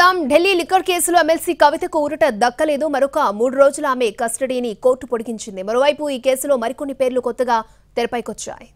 తాం ఢిల్లీ లిక్కర్ కేసులో ఎమ్మెల్సీ కవితకు ఊరట దక్కలేదు మరొక మూడు రోజులు ఆమె కస్టడీని కోర్టు పొడిగించింది మరోవైపు ఈ కేసులో మరికొన్ని పేర్లు కొత్తగా తెరపైకొచ్చాయి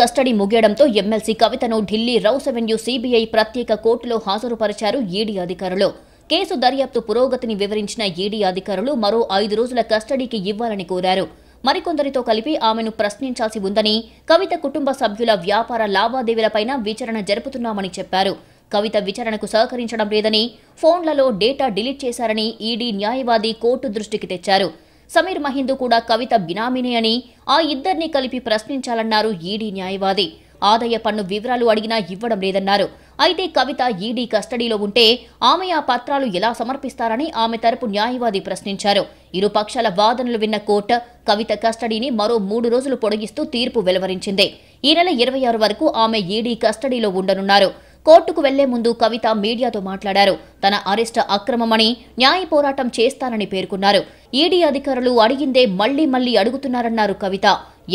కస్టడీ ముగియడంతో ఎమ్మెల్సీ కవితను ఢిల్లీ రౌస్ అవెన్యూ సీబీఐ ప్రత్యేక కోర్టులో హాజరుపరిచారు ఈడీ అధికారులు కేసు దర్యాప్తు పురోగతిని వివరించిన ఈడీ అధికారులు మరో ఐదు రోజుల కస్టడీకి ఇవ్వాలని కోరారు మరికొందరితో కలిపి ఆమెను ప్రశ్నించాల్సి ఉందని కవిత కుటుంబ సభ్యుల వ్యాపార లావాదేవీలపైన విచారణ జరుపుతున్నామని చెప్పారు కవిత విచారణకు సహకరించడం లేదని ఫోన్లలో డేటా డిలీట్ చేశారని ఈడీ న్యాయవాది కోర్టు దృష్టికి తెచ్చారు సమీర్ మహిందు కూడా కవిత బినామినే అని ఆ ఇద్దరిని కలిపి ప్రశ్నించాలన్నారు ఈడీ న్యాయవాది ఆదాయ పన్ను వివరాలు అడిగినా ఇవ్వడం లేదన్నారు అయితే కవిత ఈడీ కస్టడీలో ఉంటే ఆమె ఆ పత్రాలు ఎలా సమర్పిస్తారని ఆమె తరపు న్యాయవాది ప్రశ్నించారు ఇరు పక్షాల వాదనలు విన్న కోర్టు కవిత కస్టడీని మరో మూడు రోజులు పొడిగిస్తూ తీర్పు వెలువరించింది ఈ నెల ఇరవై ఆరు వరకు ఆమె ఈడీ కస్టడీలో ఉండనున్నారు కోర్టుకు వెళ్లే ముందు కవిత మీడియాతో మాట్లాడారు తన అరెస్ట్ అక్రమమని న్యాయ పోరాటం చేస్తానని పేర్కొన్నారు ఈడీ అధికారులు అడిగిందే మళ్లీ మళ్లీ అడుగుతున్నారన్నారు కవిత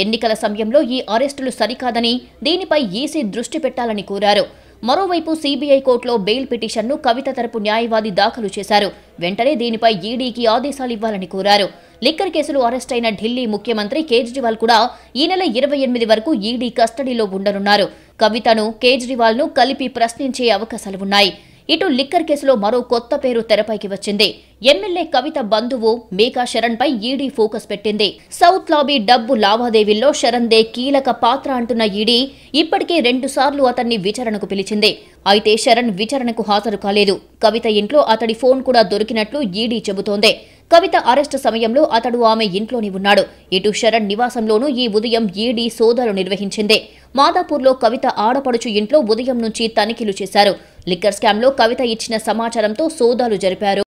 ఎన్నికల సమయంలో ఈ అరెస్టులు సరికాదని దీనిపై ఈసీ దృష్టి పెట్టాలని కోరారు మరోవైపు సీబీఐ కోర్టులో బెయిల్ పిటిషన్ను కవిత తరపు న్యాయవాది దాఖలు చేశారు వెంటనే దీనిపై ఈడీకి ఆదేశాలు ఇవ్వాలని కోరారు లిక్కర్ కేసులో అరెస్ట్ అయిన ఢిల్లీ ముఖ్యమంత్రి కేజ్రీవాల్ కూడా ఈ నెల ఇరవై ఎనిమిది వరకు ఈడీ కస్టడీలో ఉండనున్నారు కవితను కేజ్రీవాల్ ను కలిపి ప్రశ్నించే అవకాశాలు ఉన్నాయి ఇటు లిక్కర్ కేసులో మరో కొత్త పేరు తెరపైకి వచ్చింది ఎమ్మెల్యే కవిత బంధువు మేకా శరణ్ పై ఈడీ ఫోకస్ పెట్టింది సౌత్ లాబీ డబ్బు లావాదేవీల్లో శరణ్ దే కీలక పాత్ర అంటున్న ఈడీ ఇప్పటికే రెండుసార్లు అతన్ని విచారణకు పిలిచింది అయితే శరణ్ విచారణకు హాజరు కాలేదు కవిత ఇంట్లో అతడి ఫోన్ కూడా దొరికినట్లు ఈడీ చెబుతోంది కవిత అరెస్ట్ సమయంలో అతడు ఆమె ఇంట్లోనే ఉన్నాడు ఇటు శరణ్ నివాసంలోనూ ఈ ఉదయం ఈడీ సోదాలు నిర్వహించింది మాదాపూర్లో కవిత ఆడపడుచు ఇంట్లో ఉదయం నుంచి తనిఖీలు చేశారు లిక్కర్ స్కామ్లో కవిత ఇచ్చిన సమాచారంతో సోదాలు జరిపారు